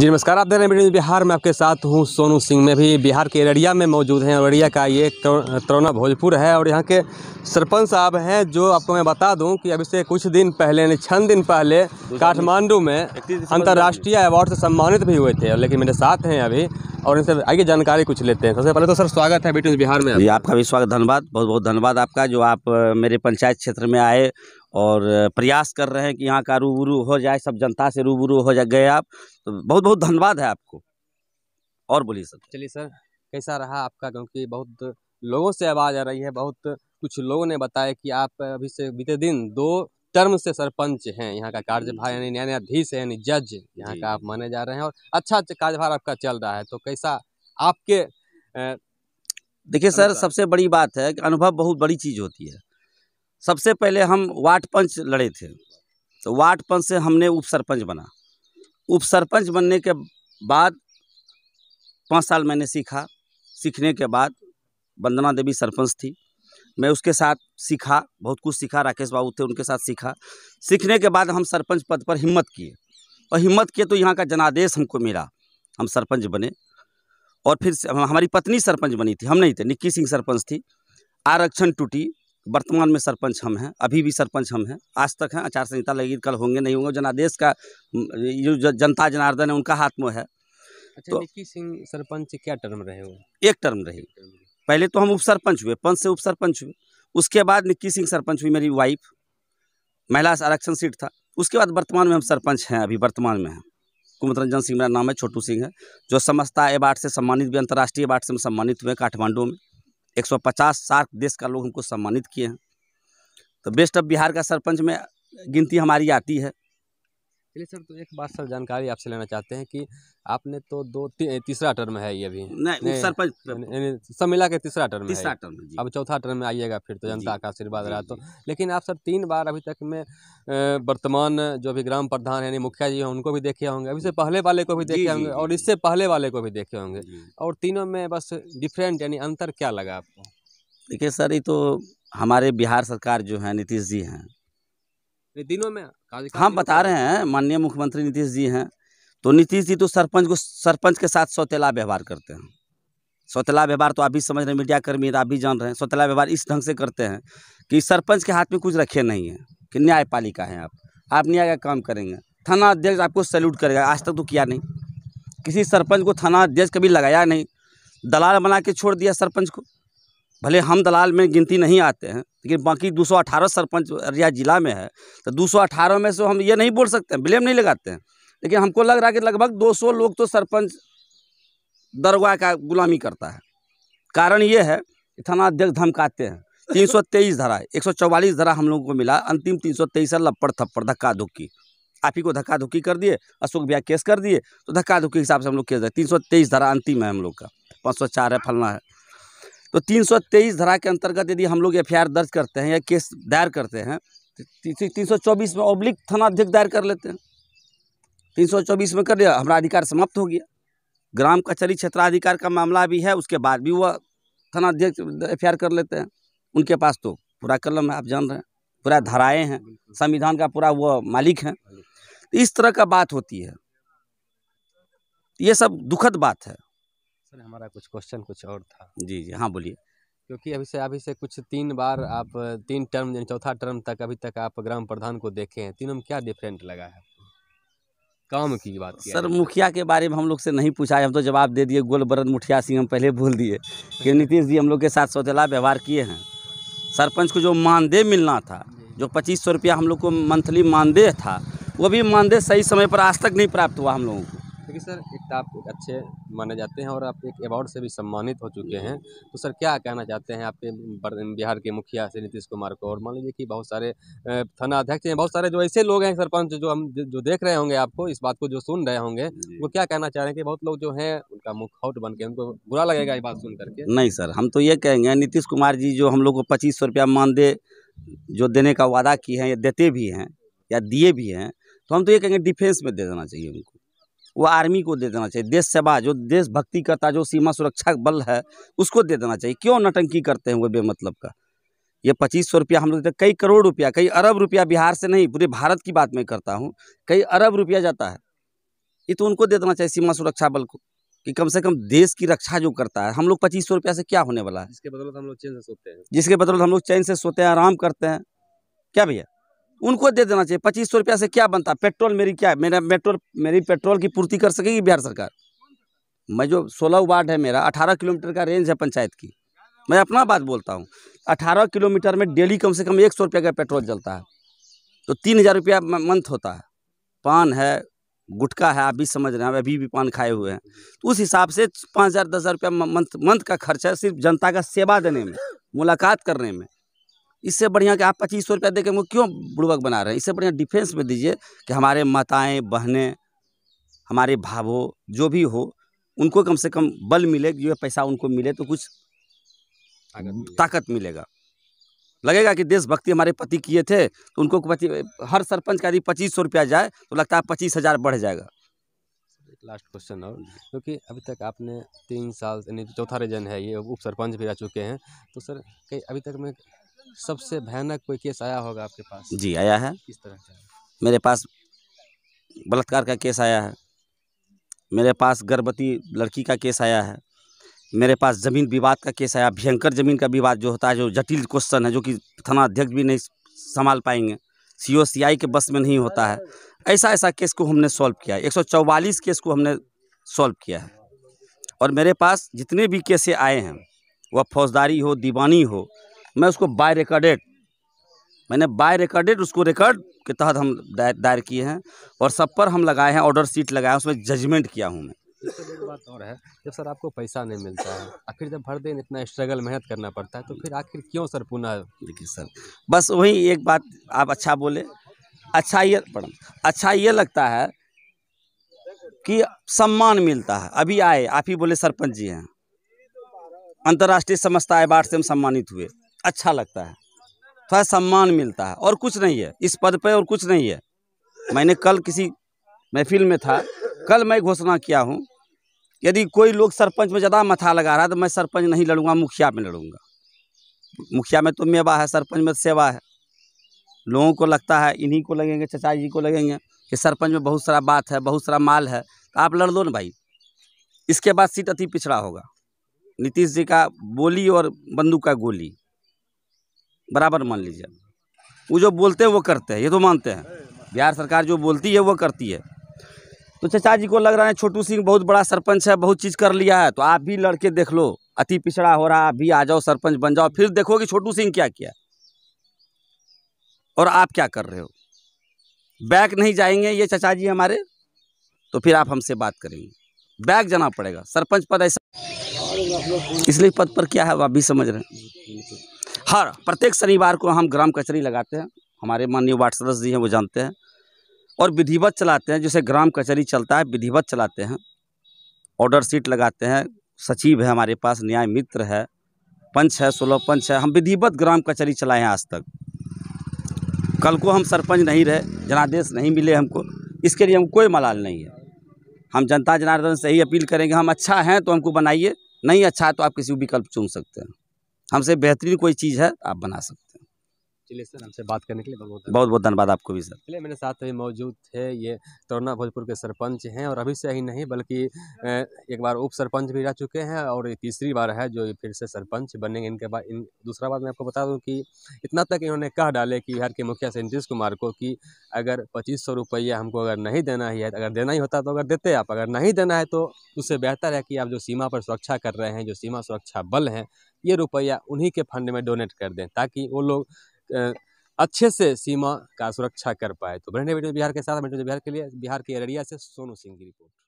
जी नमस्कार आप देख रहे हैं बिहार में आपके साथ हूँ सोनू सिंह मैं भी बिहार के अररिया में मौजूद हैं अररिया का ये तरौना भोजपुर है और यहाँ के सरपंच साहब हैं जो आपको मैं बता दूँ कि अभी से कुछ दिन पहले यानी छंद दिन पहले काठमांडू में अंतर्राष्ट्रीय अवार्ड से सम्मानित भी हुए थे लेकिन मेरे साथ हैं अभी और इनसे आगे जानकारी कुछ लेते हैं सबसे पहले तो सर स्वागत है बीटी बिहार में जी आपका भी स्वागत धन्यवाद बहुत बहुत धन्यवाद आपका जो आप मेरे पंचायत क्षेत्र में आए और प्रयास कर रहे हैं कि यहाँ का रूबरू हो जाए सब जनता से रूबरू हो जाए गए आप तो बहुत बहुत धन्यवाद है आपको और बोलिए सर चलिए सर कैसा रहा आपका क्योंकि बहुत लोगों से आवाज़ आ रही है बहुत कुछ लोगों ने बताया कि आप अभी से बीते दिन दो टर्म से सरपंच हैं यहाँ का कार्यभार यानी न्यायाधीश है यानी जज यहाँ का आप माने जा रहे हैं और अच्छा, अच्छा कार्यभार आपका चल रहा है तो कैसा आपके देखिए सर सबसे बड़ी बात है कि अनुभव बहुत बड़ी चीज़ होती है सबसे पहले हम वार्ड पंच लड़े थे तो वार्ड पंच से हमने उप सरपंच बना उप सरपंच बनने के बाद पाँच साल मैंने सीखा सीखने के बाद वंदना देवी सरपंच थी मैं उसके साथ सीखा बहुत कुछ सीखा राकेश बाबू थे उनके साथ सीखा सीखने के बाद हम सरपंच पद पर हिम्मत किए और हिम्मत किए तो यहाँ का जनादेश हमको मिला हम सरपंच बने और फिर हमारी पत्नी सरपंच बनी थी हम नहीं थे निक्की सिंह सरपंच थी आरक्षण टूटी वर्तमान में सरपंच हम हैं अभी भी सरपंच हम हैं आज तक हैं आचार संहिता लगी कल होंगे नहीं होंगे जनादेश का हम्म, जो जनता जनार्दन है उनका हाथ में है अच्छा, तो सिंह सरपंच क्या टर्म रहे हो एक टर्म रही पहले तो हम उप सरपंच हुए पंच से उप सरपंच हुए उसके बाद निक्की सिंह सरपंच हुई मेरी वाइफ महिला आरक्षण सीट था उसके बाद वर्तमान में हम सरपंच हैं अभी वर्तमान में हैं कुमत रंजन सिंह मेरा नाम है छोटू सिंह है जो समस्ता एवार्ड से सम्मानित भी अंतर्राष्ट्रीय अवार्ड से सम्मानित हुए काठमांडू में पचास सार्क देश का लोग हमको सम्मानित किए हैं तो बेस्ट ऑफ बिहार का सरपंच में गिनती हमारी आती है चलिए सर तो एक बात सर जानकारी आपसे लेना चाहते हैं कि आपने तो दो ती, तीसरा टर्म है ये भी नहीं सब मिला के तीसरा टर्म तीसरा टर्म अब चौथा टर्म में आइएगा फिर तो जनता का आशीर्वाद रहा तो लेकिन आप सर तीन बार अभी तक में वर्तमान जो भी ग्राम प्रधान यानी मुखिया जी हैं उनको भी देखे होंगे अभी से पहले वाले को भी देखे होंगे और इससे पहले वाले को भी देखे होंगे और तीनों में बस डिफरेंट यानी अंतर क्या लगा आपको देखिए सर ये तो हमारे बिहार सरकार जो है नीतीश जी हैं दिनों में हम हाँ, बता रहे हैं माननीय मुख्यमंत्री नीतीश जी हैं तो नीतीश जी तो सरपंच को सरपंच के साथ सौतेला व्यवहार करते हैं सौतेला व्यवहार तो आप भी समझ रहे हैं मीडिया कर्मी आप भी जान रहे हैं सौतेला व्यवहार इस ढंग से करते हैं कि सरपंच के हाथ में कुछ रखे नहीं है कि न्यायपालिका है आप आप न्याय का काम करेंगे थाना अध्यक्ष आपको सैल्यूट करेगा आज तक तो किया नहीं किसी सरपंच को थाना अध्यक्ष कभी लगाया नहीं दलाल बना के छोड़ दिया सरपंच को भले हम दलाल में गिनती नहीं आते हैं लेकिन बाकी 218 सरपंच अररिया ज़िला में है तो 218 में से हम ये नहीं बोल सकते हैं ब्लेम नहीं लगाते हैं लेकिन हमको लग रहा है कि लगभग 200 लोग तो सरपंच दरगाह का गुलामी करता है कारण ये है कि थाना अध्यक्ष धमकाते हैं तीन सौ तेईस धारा एक सौ चौवालीस धारा हम लोगों को मिला अंतिम तीन सौ तेईस लपड़ थप्पड़ धक्का धुक्की आप ही को धक्का धुक्की कर दिए अशोक भैया केस कर दिए तो धक्का धुक्की के हिसाब से हम लोग केस तीन सौ तेईस धारा अंतिम है हम लोग का पाँच सौ चार है फलना है तो 323 धारा के अंतर्गत यदि हम लोग एफ दर्ज करते हैं या केस दायर करते हैं तीन सौ चौबीस में ऑब्लिक थाना अध्यक्ष दायर कर लेते हैं तीन सौ चौबीस में कर लिया हमारा अधिकार समाप्त हो गया ग्राम कचहरी क्षेत्राधिकार का मामला भी है उसके बाद भी वह थाना अध्यक्ष एफ कर लेते हैं उनके पास तो पूरा कलम है आप जान रहे हैं पूरा धाराएँ हैं संविधान का पूरा वह मालिक हैं इस तरह का बात होती है ये सब दुखद बात है सर हमारा कुछ क्वेश्चन कुछ और था जी जी हाँ बोलिए क्योंकि अभी से अभी से कुछ तीन बार आप तीन टर्म यानी चौथा टर्म तक अभी तक आप ग्राम प्रधान को देखे हैं तीनों में क्या डिफरेंट लगा है काम की बात सर मुखिया के बारे में हम लोग से नहीं पूछा है हम तो जवाब दे दिए गोल बरद मुठिया सिंह हम पहले भूल दिए कि नीतीश जी हम लोग के साथ सौतेला व्यवहार किए हैं सरपंच को जो मानदेय मिलना था जो पच्चीस सौ रुपया हम लोग को मंथली मानदेय था वो भी मानदेय सही समय पर आज तक नहीं प्राप्त हुआ हम लोगों को क्योंकि सर एक तो आप एक अच्छे माने जाते हैं और आप एक अवार्ड से भी सम्मानित हो चुके हैं तो सर क्या कहना चाहते हैं आपके बिहार के मुखिया से नीतीश कुमार को और मान लीजिए कि बहुत सारे थाना अध्यक्ष हैं बहुत सारे जो ऐसे लोग हैं सरपंच जो हम जो देख रहे होंगे आपको इस बात को जो सुन रहे होंगे वो क्या कहना चाह रहे हैं कि बहुत लोग जो हैं उनका मुखौट बन के उनको बुरा लगेगा ये बात सुन करके नहीं सर हम तो ये कहेंगे नीतीश कुमार जी जो हम लोग को पच्चीस सौ रुपया मानदेय जो देने का वादा किए हैं या देते भी हैं या दिए भी हैं तो हम तो ये कहेंगे डिफेंस में दे देना चाहिए उनको वो आर्मी को दे देना चाहिए देश सेवा जो देशभक्ति करता जो सीमा सुरक्षा बल है उसको दे देना चाहिए क्यों नटंकी करते हैं वो बेमतलब का ये पच्चीस सौ रुपया हम लोग देते कई करोड़ रुपया कई अरब रुपया बिहार से नहीं पूरे भारत की बात मैं करता हूँ कई अरब रुपया जाता है ये तो उनको दे देना चाहिए सीमा सुरक्षा बल को कि कम से कम देश की रक्षा जो करता है हम लोग पच्चीस सौ रुपया से क्या होने वाला है जिसके बदौलत हम लोग चैन से सोते हैं जिसके बदौलत हम लोग चैन से सोते हैं आराम करते हैं क्या भैया उनको दे देना चाहिए पच्चीस सौ रुपया से क्या बनता पेट्रोल मेरी क्या मेरा पेट्रोल मेरी पेट्रोल की पूर्ति कर सकेगी बिहार सरकार मैं जो सोलह वार्ड है मेरा अठारह किलोमीटर का रेंज है पंचायत की मैं अपना बात बोलता हूँ अठारह किलोमीटर में डेली कम से कम एक सौ रुपये का पेट्रोल जलता है तो तीन हज़ार रुपया मंथ होता है पान है गुटखा है आप भी समझ रहे हैं अभी भी पान खाए हुए हैं तो उस हिसाब से पाँच हज़ार दस हज़ार रुपया मंथ मंथ का खर्चा सिर्फ जनता का सेवा देने में मुलाकात करने में इससे बढ़िया कि आप पच्चीस सौ रुपया दे के क्यों बुड़बक बना रहे हैं इससे बढ़िया डिफेंस में दीजिए कि हमारे माताएँ बहनें हमारे भावो जो भी हो उनको कम से कम बल मिले जो पैसा उनको मिले तो कुछ ताकत मिलेगा लगेगा कि देशभक्ति हमारे पति किए थे तो उनको हर सरपंच का यदि पच्चीस सौ रुपया जाए तो लगता है पच्चीस हज़ार बढ़ जाएगा लास्ट क्वेश्चन और क्योंकि अभी तक आपने तीन साल यानी चौथा रीजन है ये उप सरपंच भी रह चुके हैं तो सर कई अभी तक में सबसे भयानक कोई केस आया होगा आपके पास जी आया है किस तरह का मेरे पास बलात्कार का केस आया है मेरे पास गर्भवती लड़की का केस आया है मेरे पास ज़मीन विवाद का केस आया भयंकर ज़मीन का विवाद जो होता है जो जटिल क्वेश्चन है जो कि थाना अध्यक्ष भी नहीं संभाल पाएंगे सी ओ सी आई के बस में नहीं होता है ऐसा ऐसा केस को हमने सॉल्व किया है एक केस को हमने सॉल्व किया है और मेरे पास जितने भी केसें आए हैं वह फौजदारी हो दीवानी हो मैं उसको बाय रिकॉर्डेड मैंने बाय रिकॉर्डेड उसको रिकॉर्ड के तहत हम दायर, किए हैं और सब पर हम लगाए हैं ऑर्डर सीट लगाए उसमें जजमेंट किया हूँ मैं एक बात और है जब सर आपको पैसा नहीं मिलता है आखिर जब हर दिन इतना स्ट्रगल मेहनत करना पड़ता है तो फिर आखिर क्यों सर पुनः देखिए सर बस वही एक बात आप अच्छा बोले अच्छा ये पढ़ अच्छा ये लगता है कि सम्मान मिलता है अभी आए आप ही बोले सरपंच जी हैं अंतर्राष्ट्रीय समस्ता अवार्ड से हम सम्मानित हुए अच्छा लगता है थोड़ा सम्मान मिलता है और कुछ नहीं है इस पद पर और कुछ नहीं है मैंने कल किसी महफिल में था कल मैं घोषणा किया हूँ यदि कोई लोग सरपंच में ज़्यादा मथा लगा रहा है तो मैं सरपंच नहीं लड़ूंगा मुखिया में लड़ूंगा मुखिया में तो मेवा है सरपंच में सेवा है लोगों को लगता है इन्हीं को लगेंगे चचा जी को लगेंगे कि सरपंच में बहुत सारा बात है बहुत सारा माल है तो आप लड़ दो ना भाई इसके बाद सीट अति पिछड़ा होगा नीतीश जी का बोली और बंदूक का गोली बराबर मान लीजिए वो जो बोलते हैं वो करते हैं ये तो मानते हैं बिहार सरकार जो बोलती है वो करती है तो चचा जी को लग रहा है छोटू सिंह बहुत बड़ा सरपंच है बहुत चीज़ कर लिया है तो आप भी लड़के देख लो अति पिछड़ा हो रहा आप भी आ जाओ सरपंच बन जाओ फिर देखो कि छोटू सिंह क्या किया और आप क्या कर रहे हो बैक नहीं जाएंगे ये चचा जी हमारे तो फिर आप हमसे बात करेंगे बैग जाना पड़ेगा सरपंच पद ऐसा इसलिए पद पर क्या है आप भी समझ रहे हैं हर प्रत्येक शनिवार को हम ग्राम कचरी लगाते हैं हमारे माननीय वार्ड सदस्य जी हैं वो जानते हैं और विधिवत चलाते हैं जैसे ग्राम कचहरी चलता है विधिवत चलाते हैं ऑर्डर सीट लगाते हैं सचिव है हमारे पास न्याय मित्र है पंच है सोलह पंच है हम विधिवत ग्राम कचहरी चलाए हैं आज तक कल को हम सरपंच नहीं रहे जनादेश नहीं मिले हमको इसके लिए हम कोई मलाल नहीं है हम जनता जनार्दन से ही अपील करेंगे हम अच्छा हैं तो हमको बनाइए नहीं अच्छा है तो आप किसी विकल्प चुन सकते हैं हमसे बेहतरीन कोई चीज़ है आप बना सकते हैं चलिए सर हमसे बात करने के लिए बहुत बहुत बहुत धन्यवाद आपको भी सर चलिए मेरे साथ अभी मौजूद थे ये तोरना भोजपुर के सरपंच हैं और अभी से ही नहीं बल्कि एक बार उप सरपंच भी रह चुके हैं और ये तीसरी बार है जो ये फिर से सरपंच बनेंगे इनके बाद इन दूसरा बात मैं आपको बता दूँ कि इतना तक इन्होंने कह डाले कि बिहार के मुखिया से नीतीश कुमार को कि अगर पच्चीस सौ रुपया हमको अगर नहीं देना ही है अगर देना ही होता तो अगर देते आप अगर नहीं देना है तो उससे बेहतर है कि आप जो सीमा पर सुरक्षा कर रहे हैं जो सीमा सुरक्षा बल हैं ये रुपया उन्हीं के फंड में डोनेट कर दें ताकि वो लोग अच्छे से सीमा का सुरक्षा कर पाए तो बने वीडियो बिहार के साथ बिहार के लिए बिहार के अररिया से सोनू सिंह की रिपोर्ट